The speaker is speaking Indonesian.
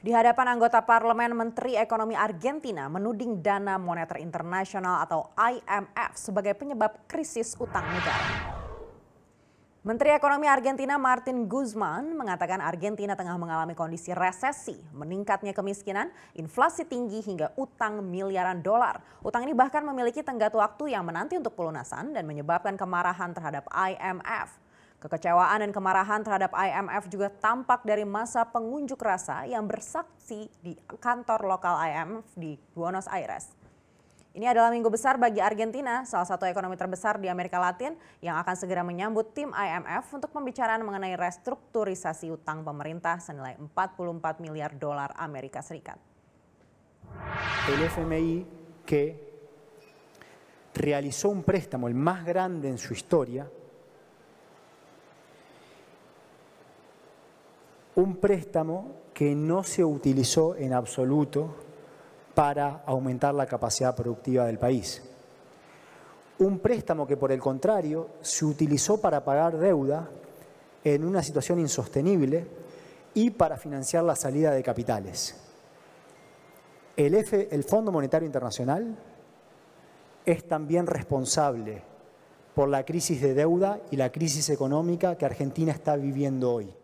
Di hadapan anggota parlemen, Menteri Ekonomi Argentina menuding dana moneter internasional atau IMF sebagai penyebab krisis utang negara. Menteri Ekonomi Argentina Martin Guzman mengatakan Argentina tengah mengalami kondisi resesi, meningkatnya kemiskinan, inflasi tinggi hingga utang miliaran dolar. Utang ini bahkan memiliki tenggat waktu yang menanti untuk pelunasan dan menyebabkan kemarahan terhadap IMF. Kekecewaan dan kemarahan terhadap IMF juga tampak dari masa pengunjuk rasa yang bersaksi di kantor lokal IMF di Buenos Aires. Ini adalah minggu besar bagi Argentina, salah satu ekonomi terbesar di Amerika Latin yang akan segera menyambut tim IMF untuk pembicaraan mengenai restrukturisasi utang pemerintah senilai 44 miliar dolar Amerika Serikat. El FMI que realizó un préstamo el más grande en su historia un préstamo que no se utilizó en absoluto para aumentar la capacidad productiva del país. Un préstamo que, por el contrario, se utilizó para pagar deuda en una situación insostenible y para financiar la salida de capitales. El, F, el Fondo Monetario Internacional es también responsable por la crisis de deuda y la crisis económica que Argentina está viviendo hoy.